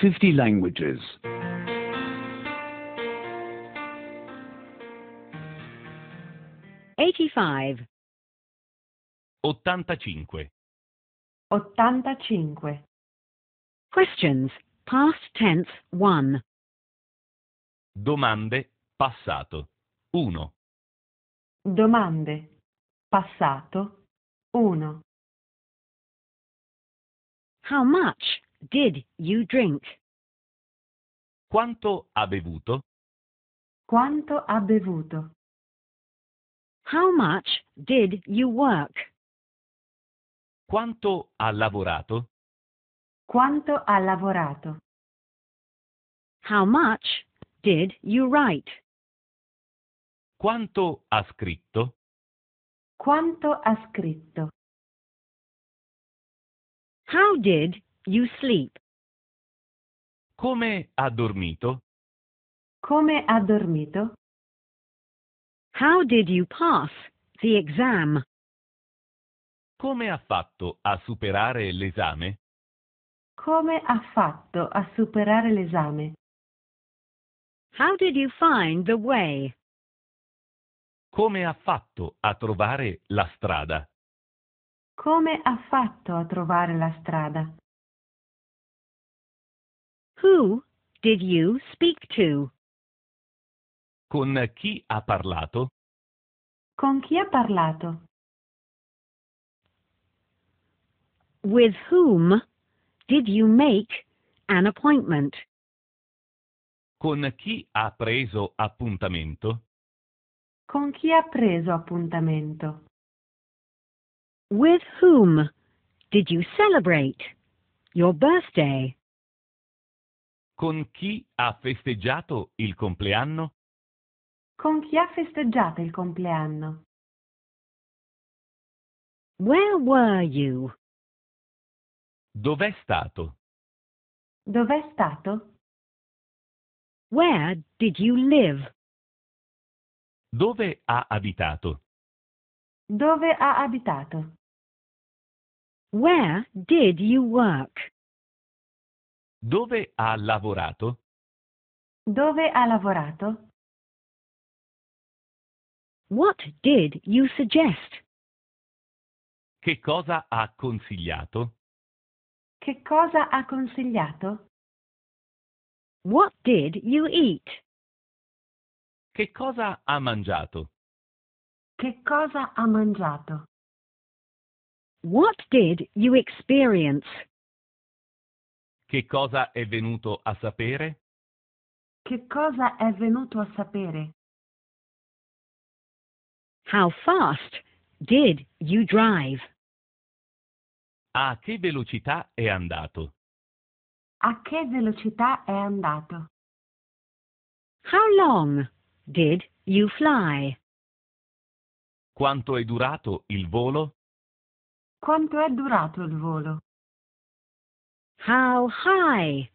50 languages. Eighty-five. Ottantacinque. Ottantacinque. Questions. Past tense One. Domande passato Uno. Domande passato Uno. How much? Did you drink? Quanto ha bevuto? Quanto ha bevuto? How much did you work? Quanto ha lavorato? Quanto ha lavorato? How much did you write? Quanto ha scritto? Quanto ha scritto? How did You sleep. Come ha dormito? Come ha dormito? How did you pass the exam? Come ha fatto a superare l'esame? Come ha fatto a superare l'esame? How did you find the way? Come ha fatto a trovare la strada? Come ha fatto a trovare la strada? Who did you speak to? Con chi ha parlato? Con chi ha parlato? With whom did you make an appointment? Con chi ha preso appuntamento? Con chi ha preso appuntamento? With whom did you celebrate your birthday? Con chi ha festeggiato il compleanno? Con chi ha festeggiato il compleanno? Where were you? Dov'è stato? Dov'è stato? Where did you live? Dove ha abitato? Dove ha abitato? Where did you work? Dove ha lavorato? Dove ha lavorato? What did you suggest? Che cosa ha consigliato? Che cosa ha consigliato? What did you eat? Che cosa ha mangiato? Che cosa ha mangiato? What did you experience? Che cosa è venuto a sapere? Che cosa è venuto a sapere? How fast did you drive? A che velocità è andato? A che velocità è andato? How long did you fly? Quanto è durato il volo? Quanto è durato il volo? How high